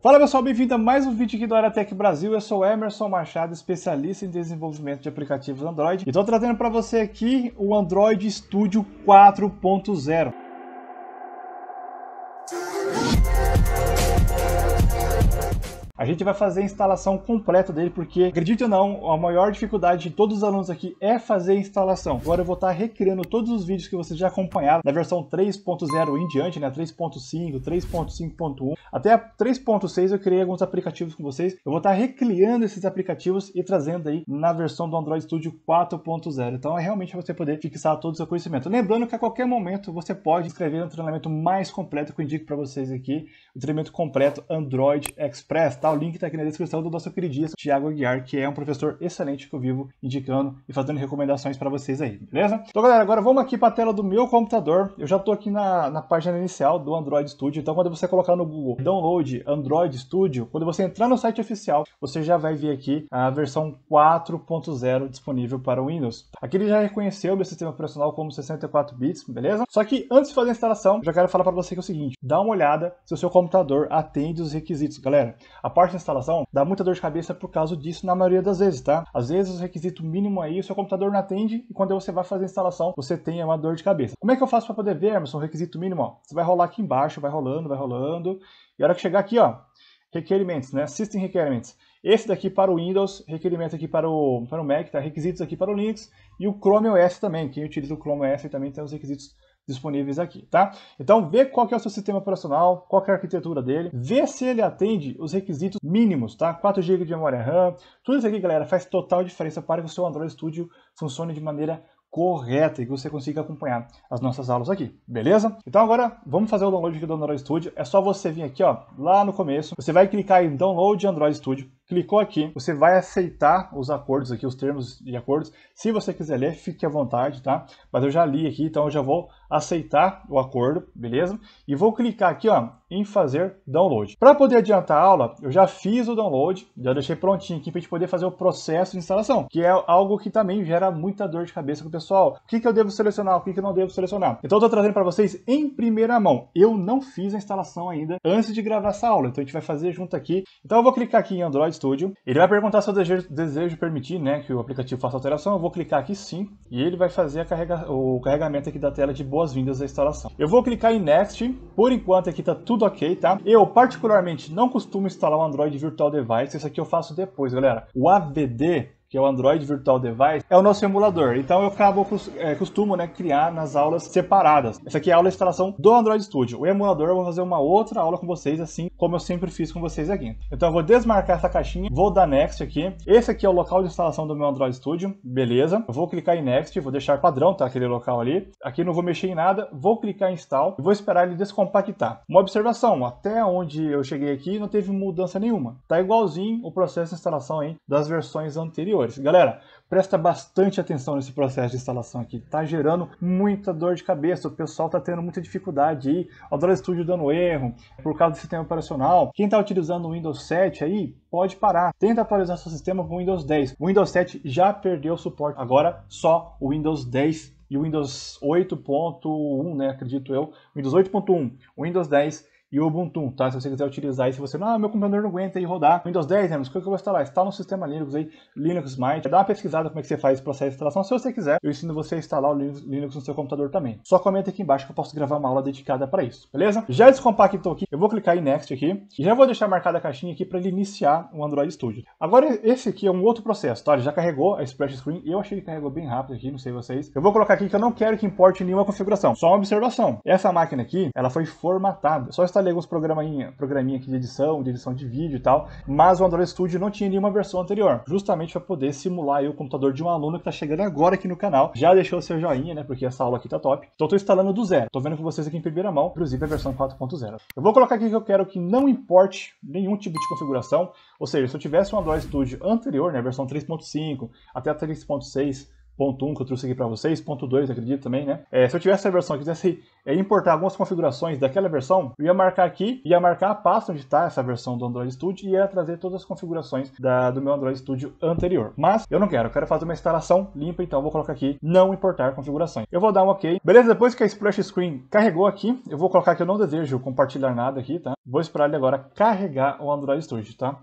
Fala pessoal, bem-vindo a mais um vídeo aqui do Aratec Brasil. Eu sou Emerson Machado, especialista em desenvolvimento de aplicativos Android, e estou trazendo para você aqui o Android Studio 4.0. A gente vai fazer a instalação completa dele, porque, acredite ou não, a maior dificuldade de todos os alunos aqui é fazer a instalação. Agora eu vou estar recriando todos os vídeos que vocês já acompanharam na versão 3.0 em diante, né? 3.5, 3.5.1, até 3.6 eu criei alguns aplicativos com vocês. Eu vou estar recriando esses aplicativos e trazendo aí na versão do Android Studio 4.0. Então é realmente você poder fixar todo o seu conhecimento. Lembrando que a qualquer momento você pode escrever um treinamento mais completo que eu indico para vocês aqui, o treinamento completo Android Express, tá? Tá? O link está aqui na descrição do nosso queridíssimo Tiago Aguiar, que é um professor excelente que eu vivo indicando e fazendo recomendações para vocês aí, beleza? Então, galera, agora vamos aqui para a tela do meu computador. Eu já estou aqui na, na página inicial do Android Studio. Então, quando você colocar no Google Download Android Studio, quando você entrar no site oficial, você já vai ver aqui a versão 4.0 disponível para Windows. Aqui ele já reconheceu o meu sistema operacional como 64 bits, beleza? Só que antes de fazer a instalação, já quero falar para você que é o seguinte, dá uma olhada se o seu computador atende os requisitos, galera. A parte instalação dá muita dor de cabeça por causa disso na maioria das vezes, tá? Às vezes o requisito mínimo aí o seu computador não atende e quando você vai fazer a instalação você tem uma dor de cabeça. Como é que eu faço para poder ver, Emerson, o requisito mínimo? Você vai rolar aqui embaixo, vai rolando, vai rolando e a hora que chegar aqui, ó, requerimentos, né? System Requirements. Esse daqui para o Windows, requerimento aqui para o, para o Mac, tá? requisitos aqui para o Linux e o Chrome OS também. Quem utiliza o Chrome OS também tem os requisitos disponíveis aqui, tá? Então vê qual que é o seu sistema operacional, qual é a arquitetura dele, vê se ele atende os requisitos mínimos, tá? 4 GB de memória RAM, tudo isso aqui, galera, faz total diferença para que o seu Android Studio funcione de maneira correta e que você consiga acompanhar as nossas aulas aqui, beleza? Então agora vamos fazer o download aqui do Android Studio. É só você vir aqui, ó, lá no começo. Você vai clicar em Download Android Studio. Clicou aqui, você vai aceitar os acordos aqui, os termos de acordos. Se você quiser ler, fique à vontade, tá? Mas eu já li aqui, então eu já vou aceitar o acordo, beleza? E vou clicar aqui, ó, em fazer download. Para poder adiantar a aula, eu já fiz o download, já deixei prontinho aqui para a gente poder fazer o processo de instalação, que é algo que também gera muita dor de cabeça com o pessoal, o que, que eu devo selecionar, o que, que eu não devo selecionar. Então eu estou trazendo para vocês em primeira mão. Eu não fiz a instalação ainda antes de gravar essa aula, então a gente vai fazer junto aqui. Então eu vou clicar aqui em Android Studio, ele vai perguntar se eu desejo, desejo permitir né, que o aplicativo faça alteração, eu vou clicar aqui sim, e ele vai fazer carrega, o carregamento aqui da tela de boas-vindas à instalação. Eu vou clicar em Next, por enquanto aqui está tudo ok, tá? Eu particularmente não costumo instalar o um Android Virtual Device, isso aqui eu faço depois, galera. O AVD que é o Android Virtual Device, é o nosso emulador. Então eu acabo, é, costumo né, criar nas aulas separadas. Essa aqui é a aula de instalação do Android Studio. O emulador eu vou fazer uma outra aula com vocês, assim como eu sempre fiz com vocês aqui. Então eu vou desmarcar essa caixinha, vou dar Next aqui. Esse aqui é o local de instalação do meu Android Studio, beleza. Eu vou clicar em Next, vou deixar padrão, tá? Aquele local ali. Aqui não vou mexer em nada, vou clicar em Install e vou esperar ele descompactar. Uma observação, até onde eu cheguei aqui não teve mudança nenhuma. Tá igualzinho o processo de instalação aí das versões anteriores anteriores. Galera, presta bastante atenção nesse processo de instalação aqui. Tá gerando muita dor de cabeça, o pessoal tá tendo muita dificuldade aí. Adobe Studio dando erro por causa do sistema operacional. Quem tá utilizando o Windows 7 aí, pode parar. Tenta atualizar seu sistema para o Windows 10. O Windows 7 já perdeu o suporte. Agora só o Windows 10 e o Windows 8.1, né, acredito eu. Windows 8.1, Windows 10 e o Ubuntu, tá? Se você quiser utilizar e se você, ah, meu computador não aguenta aí rodar Windows 10, né? Mas o que eu vou instalar? Instala um sistema Linux aí, Linux Mint. Dá uma pesquisada como é que você faz esse processo de instalação. Se você quiser, eu ensino você a instalar o Linux no seu computador também. Só comenta aqui embaixo que eu posso gravar uma aula dedicada para isso, beleza? Já descompactou aqui, eu vou clicar em Next aqui e já vou deixar marcada a caixinha aqui para ele iniciar o Android Studio. Agora, esse aqui é um outro processo, tá? Ele já carregou a splash screen. Eu achei que carregou bem rápido aqui, não sei vocês. Eu vou colocar aqui que eu não quero que importe nenhuma configuração. Só uma observação. Essa máquina aqui, ela foi formatada. Só está começar a alguns programinha, programinha aqui de edição, de edição de vídeo e tal, mas o Android Studio não tinha nenhuma versão anterior, justamente para poder simular o computador de um aluno que está chegando agora aqui no canal. Já deixou o seu joinha, né, porque essa aula aqui tá top. Então estou instalando do zero, estou vendo com vocês aqui em primeira mão, inclusive a versão 4.0. Eu vou colocar aqui que eu quero que não importe nenhum tipo de configuração, ou seja, se eu tivesse um Android Studio anterior, né, versão 3.5 até 3.6, ponto 1 um que eu trouxe aqui para vocês, ponto 2 acredito também, né? É, se eu tivesse essa versão e quisesse é, importar algumas configurações daquela versão, eu ia marcar aqui, ia marcar a pasta onde está essa versão do Android Studio e ia trazer todas as configurações da, do meu Android Studio anterior. Mas eu não quero, eu quero fazer uma instalação limpa, então vou colocar aqui não importar configurações. Eu vou dar um OK. Beleza, depois que a splash screen carregou aqui, eu vou colocar que eu não desejo compartilhar nada aqui, tá? Vou esperar ele agora carregar o Android Studio, tá?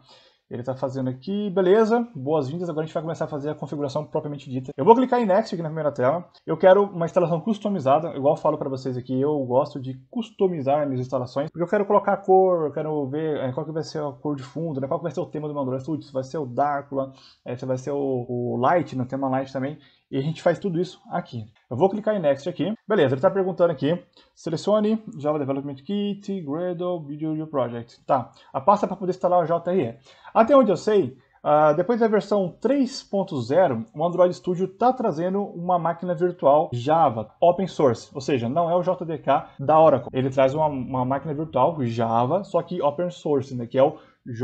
Ele está fazendo aqui, beleza, boas-vindas. Agora a gente vai começar a fazer a configuração propriamente dita. Eu vou clicar em Next aqui na primeira tela. Eu quero uma instalação customizada, igual eu falo para vocês aqui, eu gosto de customizar minhas instalações, porque eu quero colocar a cor, eu quero ver eh, qual que vai ser a cor de fundo, né? qual que vai ser o tema do meu Android Studio, se vai ser o Dark, lá, se vai ser o, o Light, no né, tema Light também. E a gente faz tudo isso aqui. Eu vou clicar em Next aqui. Beleza, ele está perguntando aqui. Selecione Java Development Kit, Gradle, Video Project. Tá, a pasta para poder instalar o JRE. Até onde eu sei, Uh, depois da versão 3.0, o Android Studio está trazendo uma máquina virtual Java, open source, ou seja, não é o JDK da Oracle. Ele traz uma, uma máquina virtual Java, só que open source, né, que é o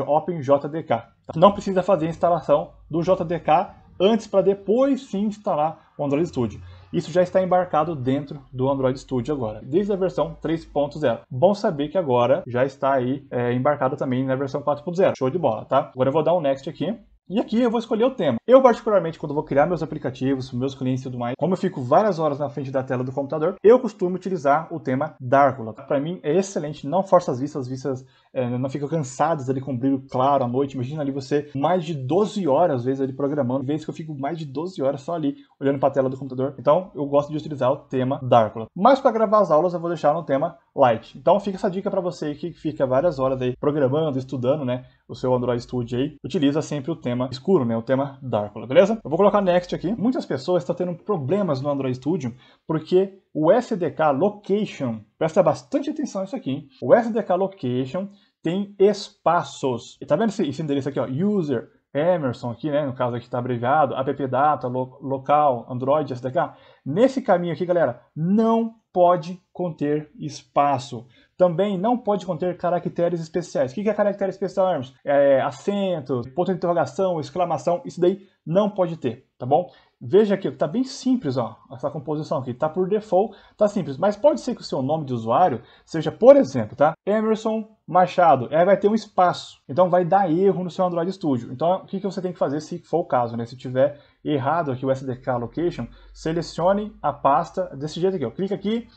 OpenJDK. Tá. Não precisa fazer a instalação do JDK antes para depois sim instalar o Android Studio. Isso já está embarcado dentro do Android Studio agora, desde a versão 3.0. Bom saber que agora já está aí é, embarcado também na versão 4.0. Show de bola, tá? Agora eu vou dar um next aqui. E aqui eu vou escolher o tema. Eu, particularmente, quando vou criar meus aplicativos, meus clientes e tudo mais, como eu fico várias horas na frente da tela do computador, eu costumo utilizar o tema Dárgula. Para mim é excelente, não força as vistas, as vistas é, não ficam cansadas ali com brilho claro à noite. Imagina ali você mais de 12 horas, às vezes, ali programando, vezes que eu fico mais de 12 horas só ali olhando para a tela do computador. Então eu gosto de utilizar o tema Dárgula. Mas para gravar as aulas eu vou deixar no tema Light. Então fica essa dica para você que fica várias horas aí programando, estudando, né? o seu Android Studio aí, utiliza sempre o tema escuro, né? O tema Dark, beleza? Eu vou colocar Next aqui. Muitas pessoas estão tendo problemas no Android Studio porque o SDK Location, presta bastante atenção isso aqui, hein? o SDK Location tem espaços. E tá vendo esse, esse endereço aqui, ó? User Emerson aqui, né? No caso aqui está abreviado, App lo local, Android, SDK. Nesse caminho aqui, galera, não pode conter espaço. Também não pode conter caracteres especiais. O que é caractere especial, Hermes? É, acento, ponto de interrogação, exclamação, isso daí não pode ter, tá bom? Veja aqui, tá bem simples ó, essa composição aqui, tá por default, tá simples, mas pode ser que o seu nome de usuário seja, por exemplo, tá? Emerson Machado, aí é, vai ter um espaço, então vai dar erro no seu Android Studio. Então, o que, que você tem que fazer se for o caso, né? Se tiver errado aqui o SDK Location, selecione a pasta desse jeito aqui, ó, clica aqui,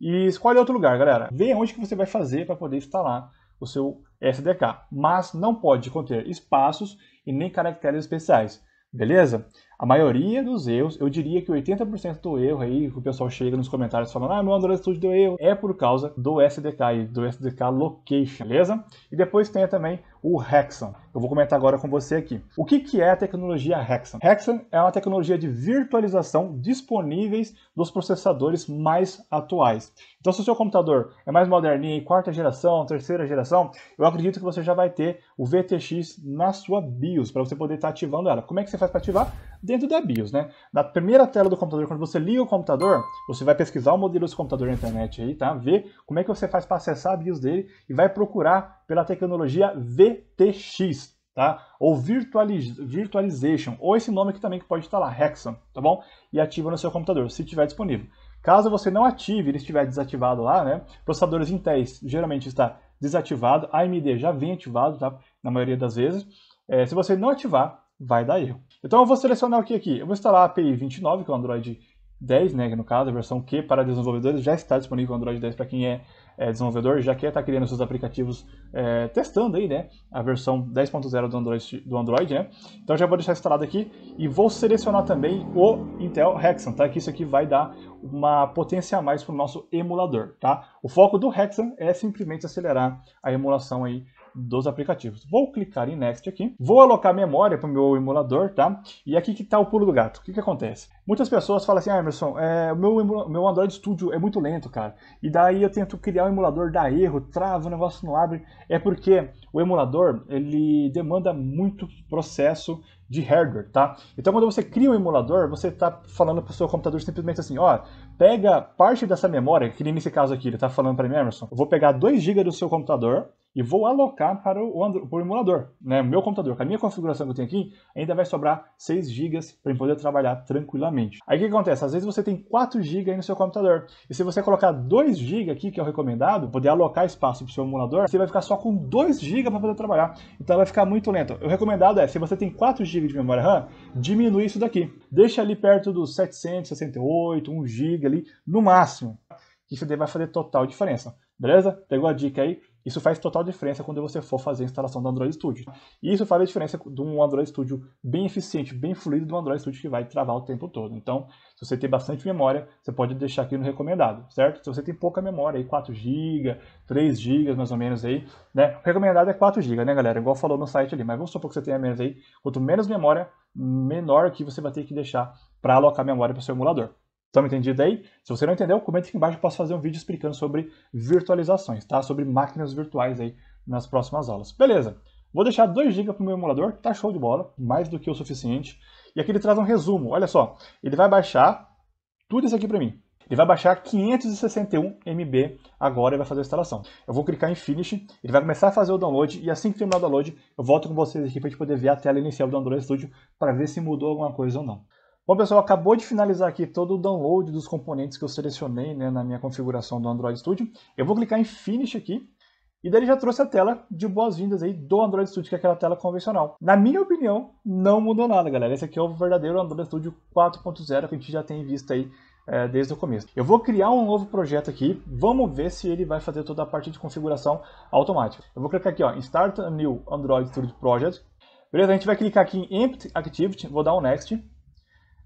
e escolhe outro lugar, galera. Vê onde que você vai fazer para poder instalar o seu SDK. Mas não pode conter espaços e nem caracteres especiais, beleza? A maioria dos erros, eu diria que 80% do erro aí que o pessoal chega nos comentários falando ah, meu Android Studio deu erro, é por causa do SDK e do SDK Location, beleza? E depois tem também o Hexon. Eu vou comentar agora com você aqui. O que, que é a tecnologia Hexon? Hexon é uma tecnologia de virtualização disponíveis dos processadores mais atuais. Então, se o seu computador é mais moderninho, quarta geração, terceira geração, eu acredito que você já vai ter o VTX na sua BIOS, para você poder estar tá ativando ela. Como é que você faz para ativar? Dentro da BIOS, né? Na primeira tela do computador, quando você liga o computador, você vai pesquisar o modelo do seu computador na internet aí, tá? Ver como é que você faz para acessar a BIOS dele e vai procurar pela tecnologia VTX, tá? Ou virtualiz Virtualization, ou esse nome aqui também que pode estar lá, Hexam, tá bom? E ativa no seu computador, se tiver disponível. Caso você não ative, ele estiver desativado lá, né? Processadores Intel geralmente está desativado, AMD já vem ativado, tá? Na maioria das vezes. É, se você não ativar, vai dar erro. Então eu vou selecionar o que aqui? Eu vou instalar a API 29, que é o Android 10, né, no caso, a versão Q para desenvolvedores, já está disponível o Android 10 para quem é, é, desenvolvedor, já quer estar tá criando seus aplicativos, é, testando aí, né, a versão 10.0 do Android, do Android, né. Então já vou deixar instalado aqui e vou selecionar também o Intel Hexen, tá, que isso aqui vai dar uma potência a mais para o nosso emulador, tá. O foco do Hexen é simplesmente acelerar a emulação aí dos aplicativos. Vou clicar em Next aqui, vou alocar memória para o meu emulador, tá? E aqui que está o pulo do gato. O que, que acontece? Muitas pessoas falam assim, ah, Emerson, é, o meu, meu Android Studio é muito lento, cara. E daí eu tento criar um emulador, dá erro, trava, o negócio não abre. É porque o emulador, ele demanda muito processo de hardware, tá? Então quando você cria um emulador, você está falando para o seu computador simplesmente assim, ó, pega parte dessa memória, que nesse caso aqui ele está falando para mim, ah, Emerson, eu vou pegar 2 GB do seu computador, e vou alocar para o, o emulador, né? meu computador, com a minha configuração que eu tenho aqui, ainda vai sobrar 6 GB para poder trabalhar tranquilamente. Aí o que acontece? Às vezes você tem 4 GB no seu computador, e se você colocar 2 GB aqui, que é o recomendado, poder alocar espaço para o seu emulador, você vai ficar só com 2 GB para poder trabalhar, então vai ficar muito lento. O recomendado é, se você tem 4 GB de memória RAM, diminui isso daqui, deixa ali perto dos 768, 1 GB ali, no máximo, isso daí vai fazer total diferença. Beleza? Pegou a dica aí? Isso faz total diferença quando você for fazer a instalação do Android Studio. E isso faz a diferença de um Android Studio bem eficiente, bem fluido, do Android Studio que vai travar o tempo todo. Então, se você tem bastante memória, você pode deixar aqui no recomendado, certo? Se você tem pouca memória, aí 4 GB, 3 GB mais ou menos aí, né? O recomendado é 4 GB, né, galera? Igual falou no site ali, mas vamos supor que você tenha menos aí. Quanto menos memória, menor que você vai ter que deixar para alocar memória para o seu emulador. Estão entendido aí? Se você não entendeu, comenta aqui embaixo, eu posso fazer um vídeo explicando sobre virtualizações, tá? Sobre máquinas virtuais aí nas próximas aulas. Beleza. Vou deixar 2 GB para o meu emulador, tá show de bola, mais do que o suficiente. E aqui ele traz um resumo, olha só. Ele vai baixar tudo isso aqui para mim. Ele vai baixar 561 MB agora e vai fazer a instalação. Eu vou clicar em Finish, ele vai começar a fazer o download e assim que terminar o download, eu volto com vocês aqui para a gente poder ver a tela inicial do Android Studio para ver se mudou alguma coisa ou não. Bom, pessoal, acabou de finalizar aqui todo o download dos componentes que eu selecionei né, na minha configuração do Android Studio. Eu vou clicar em Finish aqui e daí já trouxe a tela de boas-vindas aí do Android Studio, que é aquela tela convencional. Na minha opinião, não mudou nada, galera. Esse aqui é o verdadeiro Android Studio 4.0 que a gente já tem visto aí é, desde o começo. Eu vou criar um novo projeto aqui, vamos ver se ele vai fazer toda a parte de configuração automática. Eu vou clicar aqui ó, em Start a New Android Studio Project. Beleza, a gente vai clicar aqui em Empty Activity, vou dar um Next.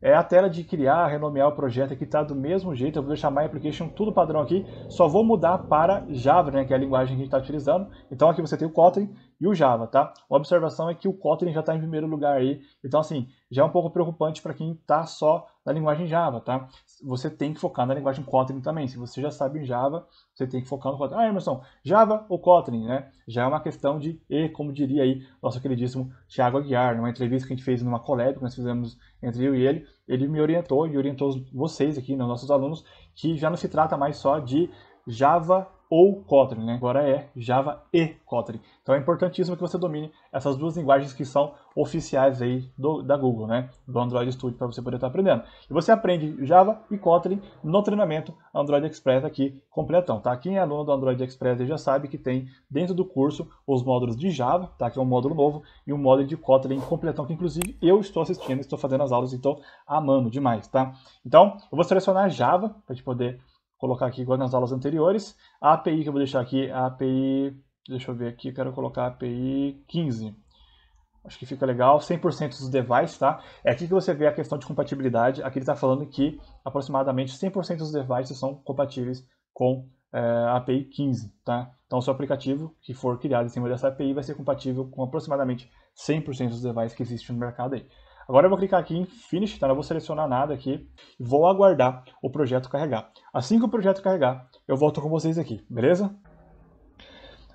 É a tela de criar, renomear o projeto aqui está do mesmo jeito, eu vou deixar My Application tudo padrão aqui, só vou mudar para Java, né, que é a linguagem que a gente está utilizando. Então aqui você tem o Kotlin, e o Java, tá? Uma observação é que o Kotlin já está em primeiro lugar aí, então assim, já é um pouco preocupante para quem está só na linguagem Java, tá? Você tem que focar na linguagem Kotlin também. Se você já sabe Java, você tem que focar no Kotlin. Ah, Emerson, Java ou Kotlin, né? Já é uma questão de e, como diria aí nosso queridíssimo Thiago Aguiar, numa entrevista que a gente fez numa collab que nós fizemos entre eu e ele, ele me orientou e orientou vocês aqui, né, nossos alunos, que já não se trata mais só de Java ou Kotlin, né? agora é Java e Kotlin. Então é importantíssimo que você domine essas duas linguagens que são oficiais aí do, da Google, né? do Android Studio, para você poder estar tá aprendendo. E você aprende Java e Kotlin no treinamento Android Express aqui completão. Tá? Quem é aluno do Android Express já sabe que tem dentro do curso os módulos de Java, tá? que é um módulo novo, e um módulo de Kotlin completão, que inclusive eu estou assistindo, estou fazendo as aulas e estou amando demais. Tá? Então eu vou selecionar Java para a gente poder colocar aqui igual nas aulas anteriores. A API que eu vou deixar aqui, a API, deixa eu ver aqui, eu quero colocar a API 15. Acho que fica legal, 100% dos devices, tá? É aqui que você vê a questão de compatibilidade. Aqui ele está falando que aproximadamente 100% dos devices são compatíveis com é, a API 15, tá? Então, o seu aplicativo que for criado em cima dessa API vai ser compatível com aproximadamente 100% dos devices que existem no mercado aí. Agora eu vou clicar aqui em Finish, tá? não vou selecionar nada aqui. Vou aguardar o projeto carregar. Assim que o projeto carregar, eu volto com vocês aqui, beleza?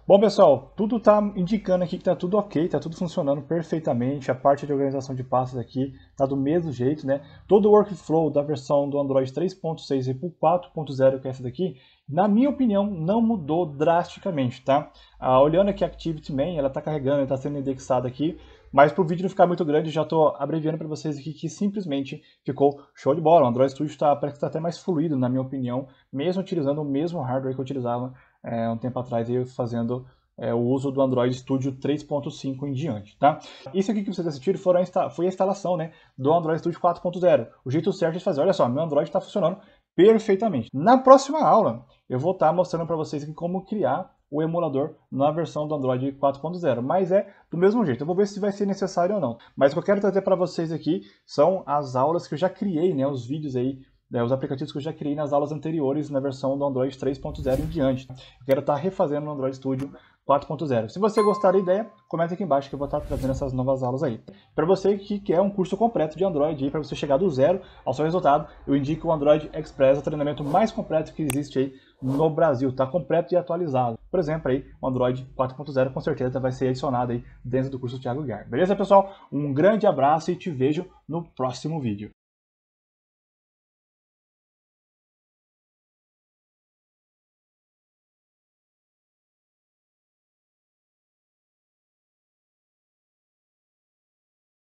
Bom, pessoal, tudo está indicando aqui que está tudo ok, está tudo funcionando perfeitamente. A parte de organização de pastas aqui está do mesmo jeito, né? Todo o workflow da versão do Android 3.6 e 4.0, que é essa daqui, na minha opinião, não mudou drasticamente, tá? Ah, olhando aqui a Main, ela está carregando, está sendo indexada aqui. Mas para o vídeo não ficar muito grande, já estou abreviando para vocês aqui que simplesmente ficou show de bola. O Android Studio tá, parece que está até mais fluido, na minha opinião, mesmo utilizando o mesmo hardware que eu utilizava é, um tempo atrás, eu fazendo é, o uso do Android Studio 3.5 em diante, tá? Isso aqui que vocês assistiram a foi a instalação né, do Android Studio 4.0. O jeito certo de fazer, olha só, meu Android está funcionando perfeitamente. Na próxima aula, eu vou estar tá mostrando para vocês como criar o emulador na versão do Android 4.0, mas é do mesmo jeito. Eu vou ver se vai ser necessário ou não. Mas o que eu quero trazer para vocês aqui são as aulas que eu já criei, né, os vídeos aí né, os aplicativos que eu já criei nas aulas anteriores na versão do Android 3.0 em diante. Eu quero estar tá refazendo no Android Studio 4.0. Se você gostar da ideia, comenta aqui embaixo que eu vou estar trazendo essas novas aulas aí. Para você que quer um curso completo de Android, para você chegar do zero ao seu resultado, eu indico o Android Express, o treinamento mais completo que existe aí no Brasil, Está completo e atualizado. Por exemplo, aí, o Android 4.0 com certeza vai ser adicionado aí dentro do curso Thiago Guiar. Beleza, pessoal? Um grande abraço e te vejo no próximo vídeo.